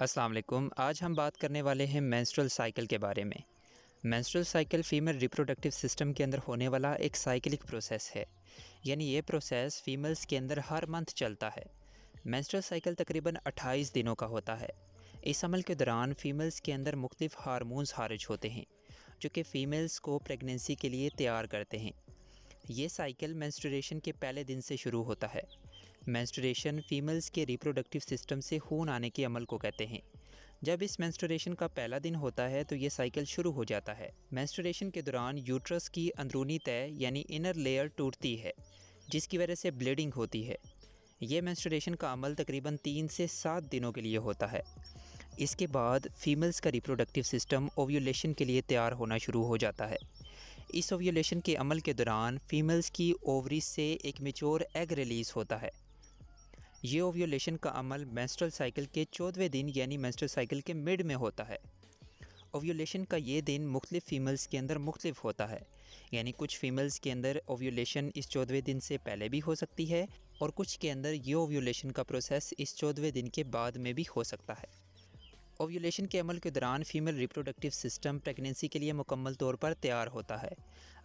अस्सलाम वालेकुम आज हम बात करने वाले हैं मेंस्ट्रुअल साइकिल के बारे में menstrual cycle female reproductive system के अंदर होने वाला एक साइकिलिक प्रोसेस है यानी ये प्रोसेस फीमेल्स के अंदर हर मंथ चलता है मेंस्ट्रुअल साइकिल तकरीबन 28 दिनों का होता है इस अमल के दौरान फ़ीमेल्स के अंदर मुख्तफ हारमोन्स खारिज होते हैं जो कि फ़ीमेल्स को प्रेगनेंसी के लिए तैयार करते हैं ये साइकिल मेंस्ट्रुएशन के पहले दिन से शुरू होता है मैंस्टोरेशन फीमेल्स के रिप्रोडक्टिव सिस्टम से खून आने के अमल को कहते हैं जब इस मैंस्टोरेशन का पहला दिन होता है तो ये साइकिल शुरू हो जाता है मैंस्टोरेशन के दौरान यूट्रस की अंदरूनी तय यानी इनर लेयर टूटती है जिसकी वजह से ब्लीडिंग होती है ये मैंस्टोरेशन का अमल तकरीबन तीन से सात दिनों के लिए होता है इसके बाद फीमेल्स का रिप्रोडक्टिव सिस्टम ओव्यूलेशन के लिए तैयार होना शुरू हो जाता है इस ओव्यूलेशन के अमल के दौरान फीमेल्स की ओवरी से एक मेच्योर एग रिलीज़ होता है ये ओव्यूलेशन का अमल मैंस्ट्रल साइकिल के चौदहवें दिन यानी मैंस्ट्रल साइकिल के मिड में होता है ओव्यूलेशन का ये दिन मुख्तलिफ़ फ़ीमेल्स के अंदर मुख्तलिफ होता है यानी कुछ फ़ीमेल्स के अंदर ओव्यूलेशन इस चौदहवें दिन से पहले भी हो सकती है और कुछ के अंदर ये ओव्यूलेशन का प्रोसेस इस चौदहवें दिन के बाद में भी हो सकता है ओव्यूलेशन के अमल के दौरान फीमेल रिप्रोडक्टिव सिस्टम प्रेगनेंसी के लिए मुकम्मल तौर पर तैयार होता है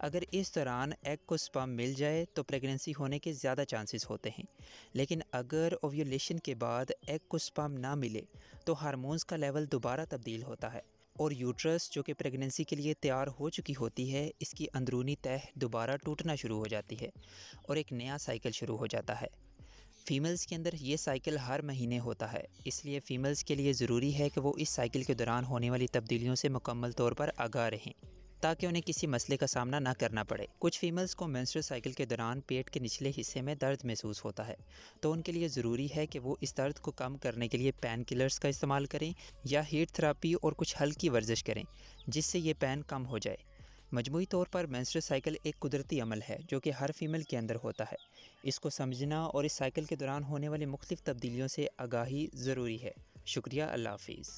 अगर इस दौरान एग को स्पम मिल जाए तो प्रेगनेंसी होने के ज़्यादा चांसेस होते हैं लेकिन अगर ओव्यूलेशन के बाद एग को स्पम ना मिले तो हारमोन्स का लेवल दोबारा तब्दील होता है और यूट्रस जो कि प्रेगनेंसी के लिए तैयार हो चुकी होती है इसकी अंदरूनी तह दोबारा टूटना शुरू हो जाती है और एक नया साइकिल शुरू हो जाता है फीमेल्स के अंदर ये साइकिल हर महीने होता है इसलिए फ़ीमेल्स के लिए ज़रूरी है कि वो इस साइकिल के दौरान होने वाली तब्दीलियों से मुकम्मल तौर पर आगा रहें ताकि उन्हें किसी मसले का सामना ना करना पड़े कुछ फीमेल्स को मैंस्ट्रल साइकिल के दौरान पेट के निचले हिस्से में दर्द महसूस होता है तो उनके लिए ज़रूरी है कि वो इस दर्द को कम करने के लिए पेन किलर्स का इस्तेमाल करें या हीट थेरापी और कुछ हल्की वर्जिश करें जिससे ये पेन कम हो जाए मजमू तौर पर मैंस्ट्रल साइकिल एक कुदरती अमल है जो कि हर फीमेल के अंदर होता है इसको समझना और इस साइकिल के दौरान होने वाली मुख्तफ तब्दीलियों से आगाही ज़रूरी है शुक्रिया अल्लाह हाफिज़